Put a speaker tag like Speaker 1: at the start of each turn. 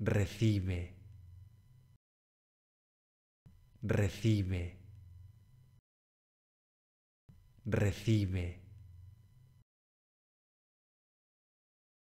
Speaker 1: recibe, recibe,
Speaker 2: recibe.